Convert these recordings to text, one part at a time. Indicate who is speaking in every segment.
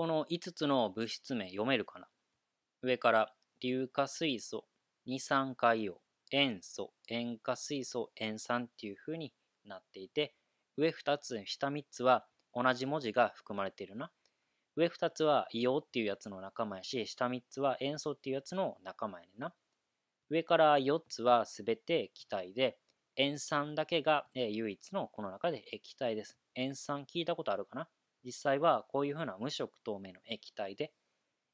Speaker 1: この5つの物質名読めるかな上から硫化水素、二酸化硫黄、塩素、塩化水素、塩酸っていう風になっていて、上2つ、下3つは同じ文字が含まれているな。上2つは硫黄っていうやつの仲間やし、下3つは塩素っていうやつの仲間やねんな。上から4つは全て気体で、塩酸だけが唯一のこの中で液体です。塩酸聞いたことあるかな実際はこういうふうな無色透明の液体で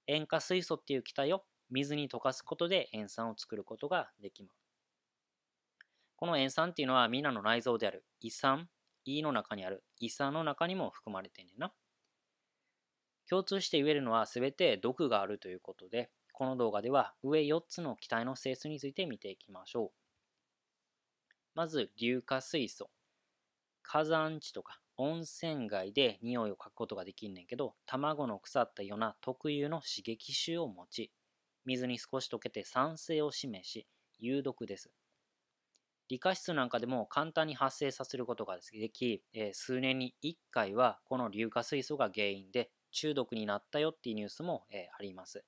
Speaker 1: 塩化水素っていう気体を水に溶かすことで塩酸を作ることができます。この塩酸っていうのはみんなの内臓である胃酸、胃の中にある胃酸の中にも含まれてんねんな。共通して言えるのは全て毒があるということで、この動画では上4つの気体の性質について見ていきましょう。まず、硫化水素。火山地とか温泉街で匂いをかくことができんねんけど卵の腐ったような特有の刺激臭を持ち水に少し溶けて酸性を示し有毒です理科室なんかでも簡単に発生させることができ、え数年に1回はこの硫化水素が原因で中毒になったよっていうニュースも、えあります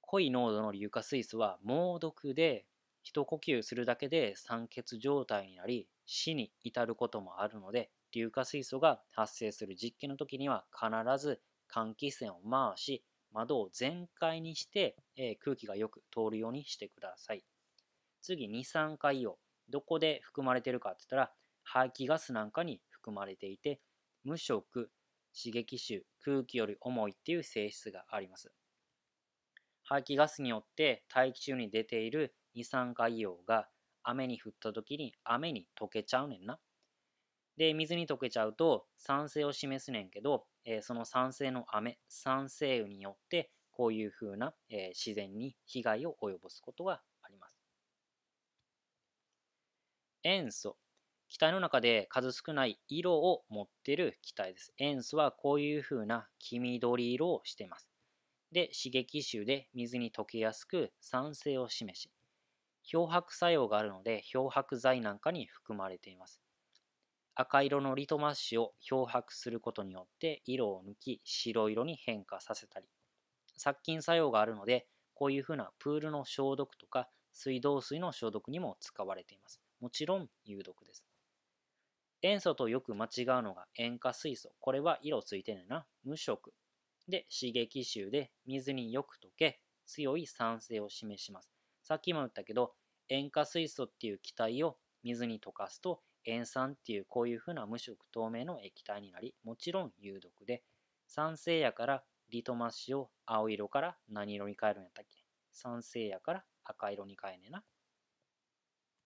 Speaker 1: 濃い濃度の硫化水素は猛毒で一呼吸するだけで酸欠状態になり死に至ることもあるので硫化水素が発生する実験の時には必ず換気扇を回し窓を全開にして、え空気がよく通るようにしてください次二酸化硫黄どこで含まれてるかって言ったら排気ガスなんかに含まれていて無色刺激臭空気より重いっていう性質があります排気ガスによって大気中に出ている二酸化硫黄が雨に降った時に雨に溶けちゃうねんな。で、水に溶けちゃうと酸性を示すねんけど、えー、その酸性の雨、酸性雨によってこういうふうな、えー、自然に被害を及ぼすことがあります。塩素。気体の中で数少ない色を持ってる気体です。塩素はこういうふうな黄緑色をしています。で、刺激臭で水に溶けやすく酸性を示し、漂白作用があるので漂白剤なんかに含まれています赤色のリトマス紙を漂白することによって色を抜き白色に変化させたり殺菌作用があるのでこういうふうなプールの消毒とか水道水の消毒にも使われていますもちろん有毒です塩素とよく間違うのが塩化水素これは色ついてないな無色で刺激臭で水によく溶け強い酸性を示しますさっきも言ったけど塩化水素っていう気体を水に溶かすと塩酸っていうこういうふうな無色透明の液体になりもちろん有毒で酸性やからリトマス紙を青色から何色に変えるんやったっけ酸性やから赤色に変えねえな